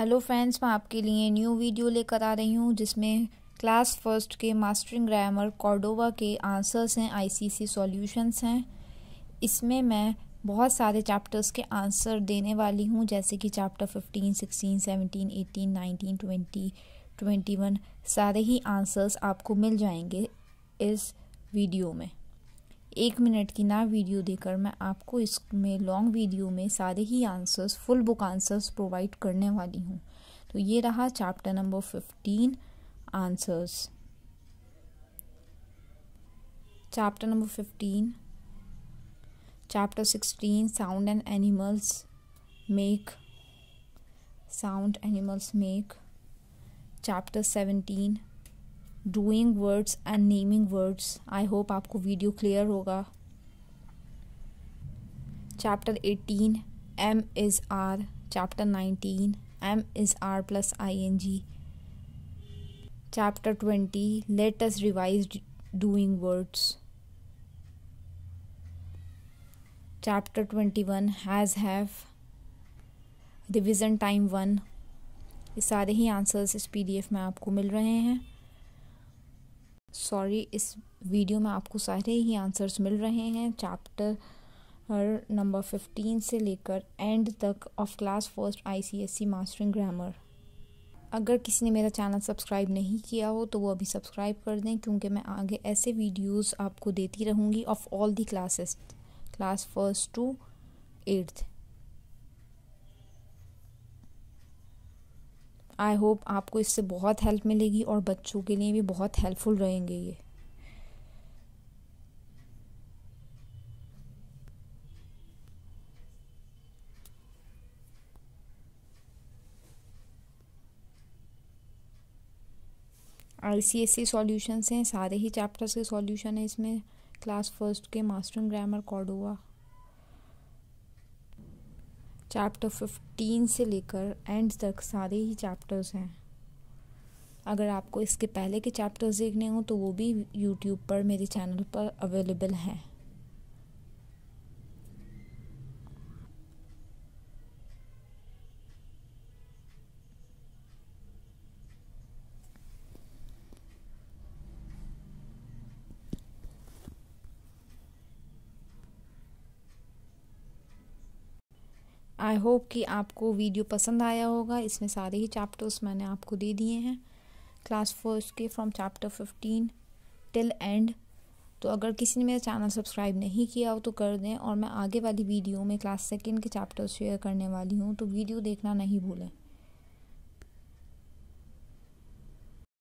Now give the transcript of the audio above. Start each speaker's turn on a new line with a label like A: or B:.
A: hello friends मैं आपके लिए न्यू वीडियो लेकर आ रही हूँ जिसमें क्लास फर्स्ट के मास्टरिंग ग्रामर कॉर्डोवा के आंसर्स हैं आईसीसी सॉल्यूशंस हैं इसमें मैं बहुत सारे चैप्टर्स के आंसर देने वाली हूँ जैसे कि चैप्टर 15, 16, 17, 18, 19, 20, 21 सारे ही आंसर्स आपको मिल जाएंगे इस वीडियो में एक मिनट की ना वीडियो देकर मैं आपको इसमें लॉन्ग वीडियो में सारे ही answers full book answers provide करने वाली हूँ तो ये रहा chapter number fifteen answers chapter number fifteen chapter sixteen sound and animals make sound animals make chapter seventeen doing words and naming words I hope आपको वीडियो क्लियर होगा chapter eighteen M is R chapter nineteen M is R plus I N G chapter twenty let us revise doing words twenty one has have revision time one ये सारे ही answers इस P D F में आपको मिल रहे हैं sorry इस video में आपको सारे ही आंसर्स मिल रहे हैं चैप्टर नंबर फिफ्टीन से लेकर एंड तक of class first ICSC mastering grammar अगर किसी ने मेरा चैनल सब्सक्राइब नहीं किया हो तो वो अभी सब्सक्राइब कर दें क्योंकि मैं आगे ऐसे वीडियोज़ आपको देती रहूँगी of all the classes class first to eighth I hope आपको इससे बहुत हेल्प मिलेगी और बच्चों के लिए भी बहुत हेल्पफुल रहेंगे ये आई सी एस सी सॉल्यूशन हैं सारे ही चैप्टर्स के सॉल्यूशन हैं इसमें क्लास फर्स्ट के master grammar Cordova chapter fifteen से लेकर एंड तक सारे ही चैप्टर्स हैं अगर आपको इसके पहले के चैप्टर्स देखने हों तो वो भी यूट्यूब पर मेरे चैनल पर अवेलेबल हैं आई होप कि आपको वीडियो पसंद आया होगा इसमें सारे ही चैप्टर्स मैंने आपको दे दिए हैं क्लास फर्स्ट के from chapter fifteen till end तो अगर किसी ने मेरा चैनल सब्सक्राइब नहीं किया हो तो कर दें और मैं आगे वाली वीडियो में क्लास सेकेंड के चैप्टर शेयर करने वाली हूँ तो वीडियो देखना नहीं भूलें